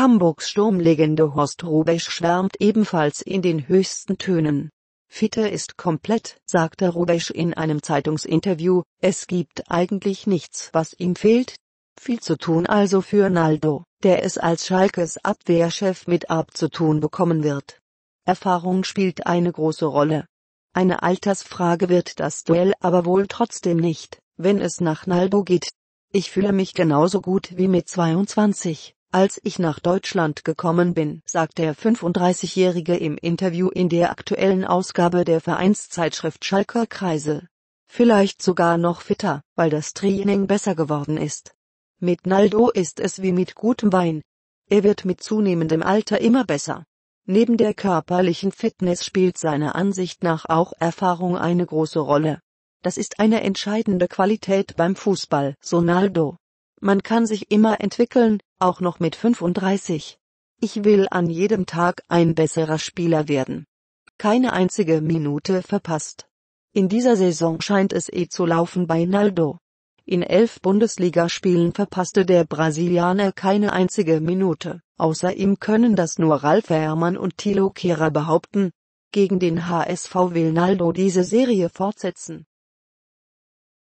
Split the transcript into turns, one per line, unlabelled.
Hamburgs Sturmlegende Horst Rubesch schwärmt ebenfalls in den höchsten Tönen. Fitter ist komplett, sagte Rubesch in einem Zeitungsinterview, es gibt eigentlich nichts, was ihm fehlt. Viel zu tun also für Naldo, der es als Schalkes Abwehrchef mit abzutun bekommen wird. Erfahrung spielt eine große Rolle. Eine Altersfrage wird das Duell aber wohl trotzdem nicht, wenn es nach Naldo geht. Ich fühle mich genauso gut wie mit 22. Als ich nach Deutschland gekommen bin, sagt der 35-Jährige im Interview in der aktuellen Ausgabe der Vereinszeitschrift Schalker Kreise. Vielleicht sogar noch fitter, weil das Training besser geworden ist. Mit Naldo ist es wie mit gutem Wein. Er wird mit zunehmendem Alter immer besser. Neben der körperlichen Fitness spielt seiner Ansicht nach auch Erfahrung eine große Rolle. Das ist eine entscheidende Qualität beim Fußball, so Naldo. Man kann sich immer entwickeln, auch noch mit 35. Ich will an jedem Tag ein besserer Spieler werden. Keine einzige Minute verpasst. In dieser Saison scheint es eh zu laufen bei Naldo. In elf Bundesligaspielen verpasste der Brasilianer keine einzige Minute, außer ihm können das nur Ralf Herrmann und Thilo Kehrer behaupten. Gegen den HSV will Naldo diese Serie fortsetzen.